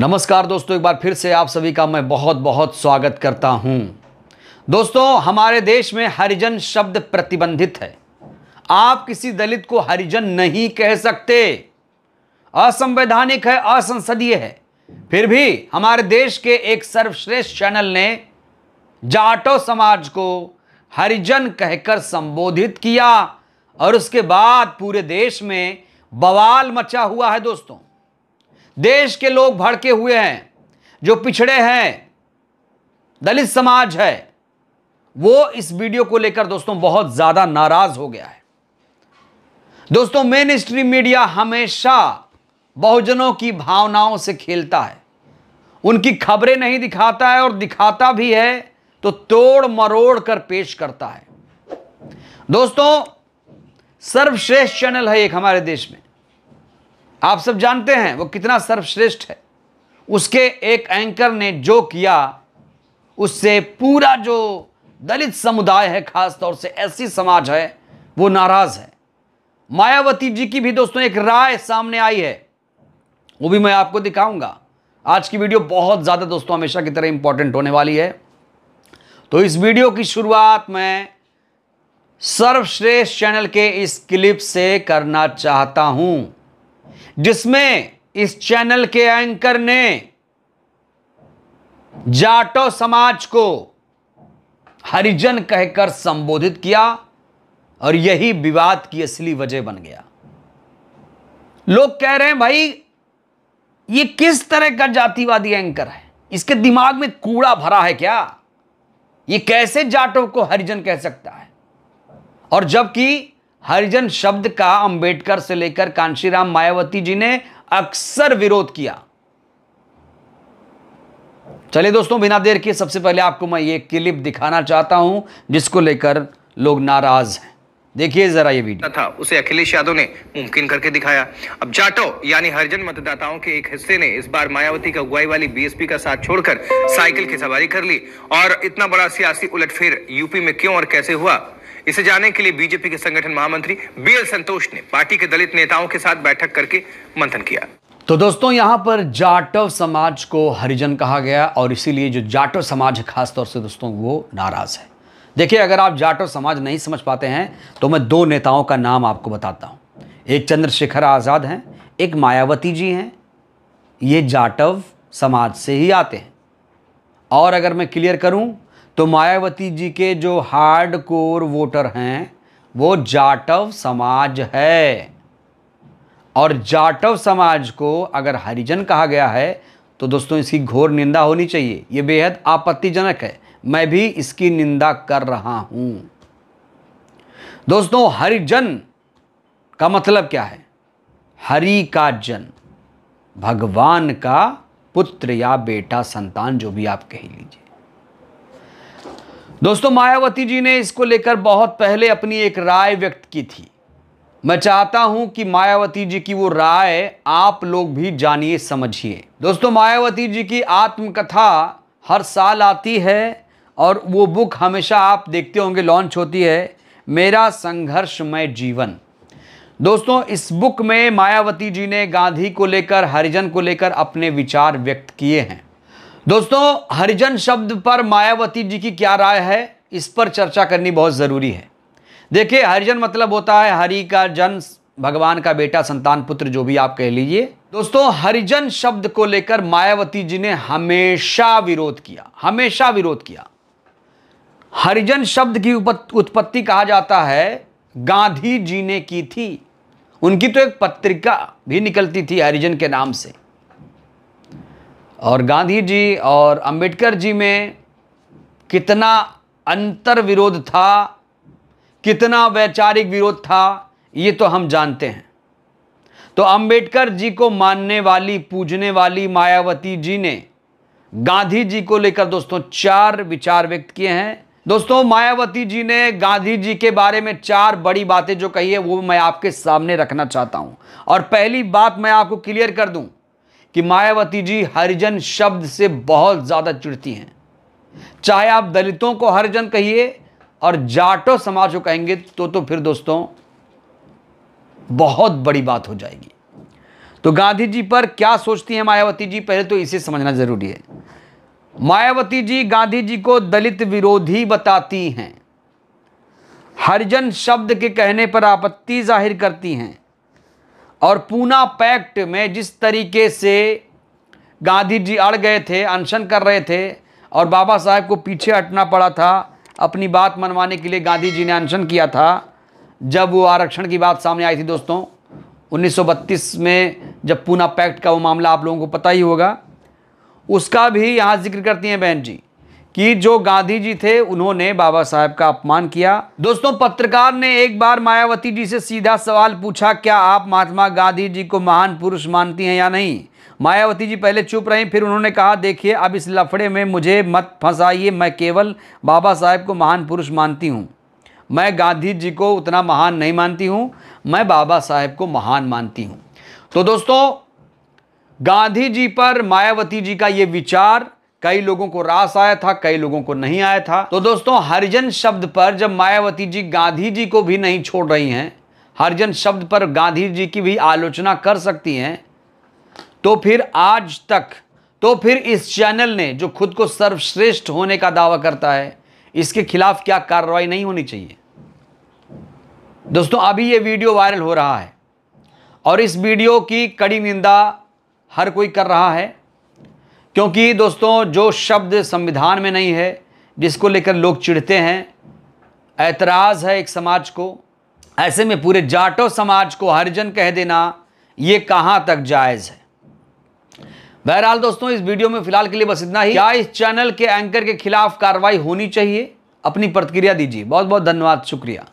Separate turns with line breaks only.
नमस्कार दोस्तों एक बार फिर से आप सभी का मैं बहुत बहुत स्वागत करता हूं दोस्तों हमारे देश में हरिजन शब्द प्रतिबंधित है आप किसी दलित को हरिजन नहीं कह सकते असंवैधानिक है असंसदीय है फिर भी हमारे देश के एक सर्वश्रेष्ठ चैनल ने जाटो समाज को हरिजन कहकर संबोधित किया और उसके बाद पूरे देश में बवाल मचा हुआ है दोस्तों देश के लोग भड़के हुए हैं जो पिछड़े हैं दलित समाज है वो इस वीडियो को लेकर दोस्तों बहुत ज़्यादा नाराज़ हो गया है दोस्तों मेन स्ट्रीम मीडिया हमेशा बहुजनों की भावनाओं से खेलता है उनकी खबरें नहीं दिखाता है और दिखाता भी है तो तोड़ मरोड़ कर पेश करता है दोस्तों सर्वश्रेष्ठ चैनल है एक हमारे देश में आप सब जानते हैं वो कितना सर्वश्रेष्ठ है उसके एक एंकर ने जो किया उससे पूरा जो दलित समुदाय है खास तौर से ऐसी समाज है वो नाराज़ है मायावती जी की भी दोस्तों एक राय सामने आई है वो भी मैं आपको दिखाऊंगा आज की वीडियो बहुत ज़्यादा दोस्तों हमेशा की तरह इंपॉर्टेंट होने वाली है तो इस वीडियो की शुरुआत मैं सर्वश्रेष्ठ चैनल के इस क्लिप से करना चाहता हूं जिसमें इस चैनल के एंकर ने जाटो समाज को हरिजन कहकर संबोधित किया और यही विवाद की असली वजह बन गया लोग कह रहे हैं भाई ये किस तरह का जातिवादी एंकर है इसके दिमाग में कूड़ा भरा है क्या ये कैसे जाटों को हरिजन कह सकता है और जबकि हरिजन शब्द का अंबेडकर से लेकर कांशीराम मायावती जी ने अक्सर विरोध किया चलिए दोस्तों बिना देर के सबसे पहले आपको मैं ये क्लिप दिखाना चाहता हूं जिसको लेकर लोग नाराज हैं देखिए जरा ये वीडियो था उसे अखिलेश यादव ने मुमकिन करके दिखाया अब जाटो यानी हरिजन मतदाताओं के एक हिस्से ने इस बार मायावती का अगुवाई वाली बीएसपी का साथ छोड़कर साइकिल की सवारी कर ली और इतना बड़ा सियासी उलटफेर यूपी में क्यों और कैसे हुआ इसे जाने के लिए बीजेपी के संगठन महामंत्री बी एल संतोष ने पार्टी के दलित नेताओं के साथ बैठक करके मंथन किया तो दोस्तों यहां पर जाटव समाज को हरिजन कहा गया और इसीलिए जो जाटव समाज है खासतौर से दोस्तों वो नाराज़ है देखिए अगर आप जाटव समाज नहीं समझ पाते हैं तो मैं दो नेताओं का नाम आपको बताता हूं एक चंद्रशेखर आज़ाद हैं एक मायावती जी हैं ये जाटव समाज से ही आते हैं और अगर मैं क्लियर करूं तो मायावती जी के जो हार्ड कोर वोटर हैं वो जाटव समाज है और जाटव समाज को अगर हरिजन कहा गया है तो दोस्तों इसकी घोर निंदा होनी चाहिए ये बेहद आपत्तिजनक है मैं भी इसकी निंदा कर रहा हूं दोस्तों हरिजन का मतलब क्या है हरि का जन भगवान का पुत्र या बेटा संतान जो भी आप कह लीजिए दोस्तों मायावती जी ने इसको लेकर बहुत पहले अपनी एक राय व्यक्त की थी मैं चाहता हूं कि मायावती जी की वो राय आप लोग भी जानिए समझिए दोस्तों मायावती जी की आत्मकथा हर साल आती है और वो बुक हमेशा आप देखते होंगे लॉन्च होती है मेरा संघर्षमय जीवन दोस्तों इस बुक में मायावती जी ने गांधी को लेकर हरिजन को लेकर अपने विचार व्यक्त किए हैं दोस्तों हरिजन शब्द पर मायावती जी की क्या राय है इस पर चर्चा करनी बहुत ज़रूरी है देखिए हरिजन मतलब होता है हरि का जन भगवान का बेटा संतान पुत्र जो भी आप कह लीजिए दोस्तों हरिजन शब्द को लेकर मायावती जी ने हमेशा विरोध किया हमेशा विरोध किया हरिजन शब्द की उत्पत्ति कहा जाता है गांधी जी ने की थी उनकी तो एक पत्रिका भी निकलती थी हरिजन के नाम से और गांधी जी और अंबेडकर जी में कितना अंतर विरोध था कितना वैचारिक विरोध था ये तो हम जानते हैं तो अंबेडकर जी को मानने वाली पूजने वाली मायावती जी ने गांधी जी को लेकर दोस्तों चार विचार व्यक्त किए हैं दोस्तों मायावती जी ने गांधी जी के बारे में चार बड़ी बातें जो कही है वो मैं आपके सामने रखना चाहता हूं और पहली बात मैं आपको क्लियर कर दूं कि मायावती जी हरिजन शब्द से बहुत ज़्यादा चिड़ती हैं चाहे आप दलितों को हरिजन कहिए और जाटो समाज को कहेंगे तो तो फिर दोस्तों बहुत बड़ी बात हो जाएगी तो गांधी जी पर क्या सोचती हैं मायावती जी पहले तो इसे समझना ज़रूरी है मायावती जी गांधी जी को दलित विरोधी बताती हैं हरिजन शब्द के कहने पर आपत्ति जाहिर करती हैं और पूना पैक्ट में जिस तरीके से गांधी जी अड़ गए थे अनशन कर रहे थे और बाबा साहब को पीछे हटना पड़ा था अपनी बात मनवाने के लिए गांधी जी ने अनशन किया था जब वो आरक्षण की बात सामने आई थी दोस्तों 1932 में जब पूना पैक्ट का वो मामला आप लोगों को पता ही होगा उसका भी यहाँ जिक्र करती हैं बहन जी कि जो गांधी जी थे उन्होंने बाबा साहब का अपमान किया दोस्तों पत्रकार ने एक बार मायावती जी से सीधा सवाल पूछा क्या आप महात्मा गांधी जी को महान पुरुष मानती हैं या नहीं मायावती जी पहले चुप रहीं फिर उन्होंने कहा देखिए अब इस लफड़े में मुझे मत फंसाइए मैं केवल बाबा साहेब को महान पुरुष मानती हूँ मैं गांधी जी को उतना महान नहीं मानती हूँ मैं बाबा साहेब को महान मानती हूँ तो दोस्तों गांधी जी पर मायावती जी का ये विचार कई लोगों को रास आया था कई लोगों को नहीं आया था तो दोस्तों हरिजन शब्द पर जब मायावती जी गांधी जी को भी नहीं छोड़ रही हैं हरिजन शब्द पर गांधी जी की भी आलोचना कर सकती हैं तो फिर आज तक तो फिर इस चैनल ने जो खुद को सर्वश्रेष्ठ होने का दावा करता है इसके खिलाफ क्या कार्रवाई नहीं होनी चाहिए दोस्तों अभी ये वीडियो वायरल हो रहा है और इस वीडियो की कड़ी निंदा हर कोई कर रहा है क्योंकि दोस्तों जो शब्द संविधान में नहीं है जिसको लेकर लोग चिढ़ते हैं ऐतराज़ है एक समाज को ऐसे में पूरे जाटो समाज को हरिजन कह देना ये कहाँ तक जायज़ है बहरहाल दोस्तों इस वीडियो में फिलहाल के लिए बस इतना ही क्या इस चैनल के एंकर के खिलाफ कार्रवाई होनी चाहिए अपनी प्रतिक्रिया दीजिए बहुत बहुत धन्यवाद शुक्रिया